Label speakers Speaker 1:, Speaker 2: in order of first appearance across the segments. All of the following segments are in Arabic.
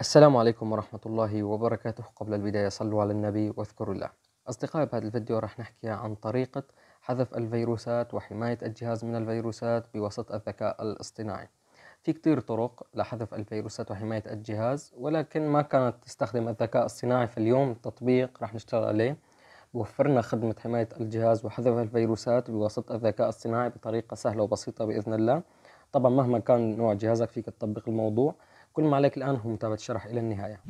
Speaker 1: السلام عليكم ورحمة الله وبركاته قبل البداية صلوا على النبي واذكروا الله أصدقائي بهذا الفيديو راح نحكي عن طريقة حذف الفيروسات وحماية الجهاز من الفيروسات بواسطة الذكاء الاصطناعي في كتير طرق لحذف الفيروسات وحماية الجهاز ولكن ما كانت تستخدم الذكاء في فاليوم التطبيق راح نشتغل عليه وفرنا خدمة حماية الجهاز وحذف الفيروسات بواسطة الذكاء الاصطناعي بطريقة سهلة وبسيطة بإذن الله طبعا مهما كان نوع جهازك فيك تطبق الموضوع كل ما عليك الآن هو متابعة الشرح إلى النهاية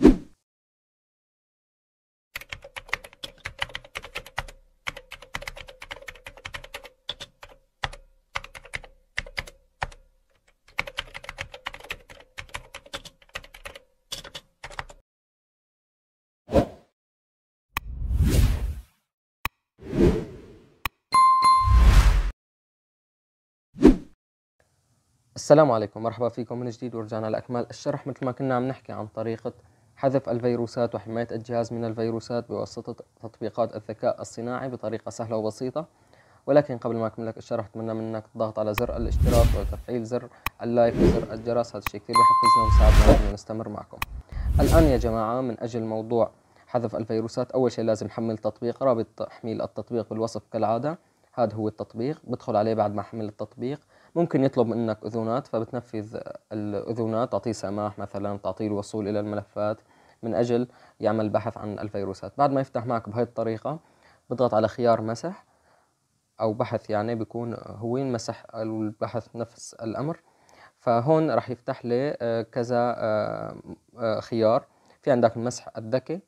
Speaker 1: السلام عليكم مرحبا فيكم من جديد ورجعنا لأكمال الشرح مثل ما كنا عم نحكي عن طريقة حذف الفيروسات وحماية الجهاز من الفيروسات بواسطة تطبيقات الذكاء الصناعي بطريقة سهلة وبسيطة ولكن قبل ما أكمل لك الشرح أتمنى منك الضغط على زر الاشتراك وتفعيل زر اللايك وزر الجرس هذا الشيء كثير بحفزنا ويساعدنا نستمر معكم الآن يا جماعة من أجل موضوع حذف الفيروسات أول شيء لازم حمل تطبيق رابط تحميل التطبيق بالوصف كالعادة هذا هو التطبيق بدخل عليه بعد ما حمل التطبيق ممكن يطلب منك أذونات فبتنفذ الأذونات تعطيه سماح مثلا تعطيه الوصول إلى الملفات من أجل يعمل بحث عن الفيروسات بعد ما يفتح معك بهي الطريقة بضغط على خيار مسح أو بحث يعني بيكون هو مسح البحث نفس الأمر فهون راح يفتح لي آه، كذا آه، آه، خيار في عندك المسح الذكي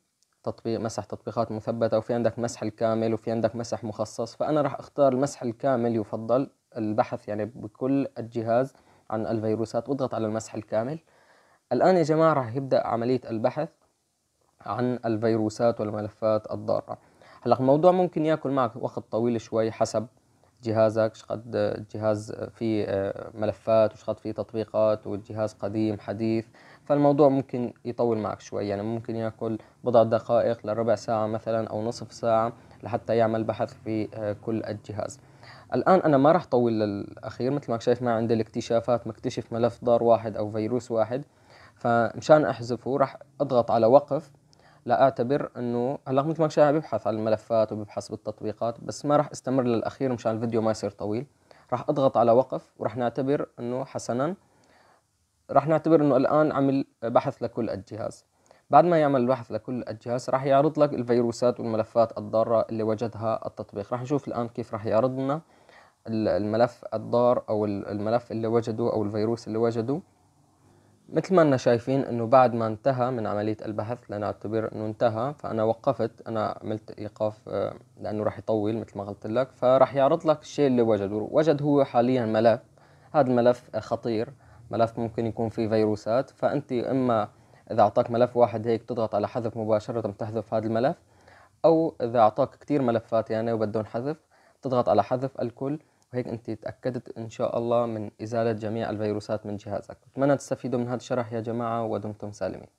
Speaker 1: تطبيق مسح تطبيقات مثبتة وفي عندك مسح الكامل وفي عندك مسح مخصص فأنا راح أختار المسح الكامل يفضل البحث يعني بكل الجهاز عن الفيروسات واضغط على المسح الكامل الآن يا جماعة راح يبدأ عملية البحث عن الفيروسات والملفات الضارة هلا الموضوع ممكن ياكل معك وقت طويل شوي حسب جهازك شقد الجهاز فيه آه، ملفات وشقد فيه تطبيقات والجهاز قديم حديث فالموضوع ممكن يطول معك شوي يعني ممكن ياكل بضع دقائق لربع ساعة مثلا أو نصف ساعة لحتى يعمل بحث في آه، كل الجهاز الآن أنا ما راح أطول للأخير مثل ما شايف ما عندي الاكتشافات مكتشف ملف ضار واحد أو فيروس واحد فمشان أحذفه راح أضغط على وقف لاعتبر انه هلا مثل ما شايف ببحث عن الملفات وببحث بالتطبيقات بس ما راح استمر للاخير مشان الفيديو ما يصير طويل راح اضغط على وقف وراح نعتبر انه حسنا راح نعتبر انه الان عمل بحث لكل الجهاز بعد ما يعمل البحث لكل الجهاز راح يعرض لك الفيروسات والملفات الضارة اللي وجدها التطبيق راح نشوف الآن كيف راح يعرض لنا الملف الضار أو الملف اللي وجده أو الفيروس اللي وجده مثل ما أنا شايفين أنه بعد ما انتهى من عملية البحث لنعتبر أنه انتهى فأنا وقفت أنا عملت إيقاف آه، لأنه راح يطول مثل ما قلت لك فراح يعرض لك الشيء اللي وجده وجد هو حاليا ملف هذا الملف خطير ملف ممكن يكون فيه فيروسات فأنت إما إذا أعطاك ملف واحد هيك تضغط على حذف مباشرة بتحذف هذا الملف أو إذا أعطاك كتير ملفات يعني وبدهم حذف تضغط على حذف الكل وهيك أنت تأكدت إن شاء الله من إزالة جميع الفيروسات من جهازك أتمنى تستفيدوا من هذا الشرح يا جماعة ودمتم سالمين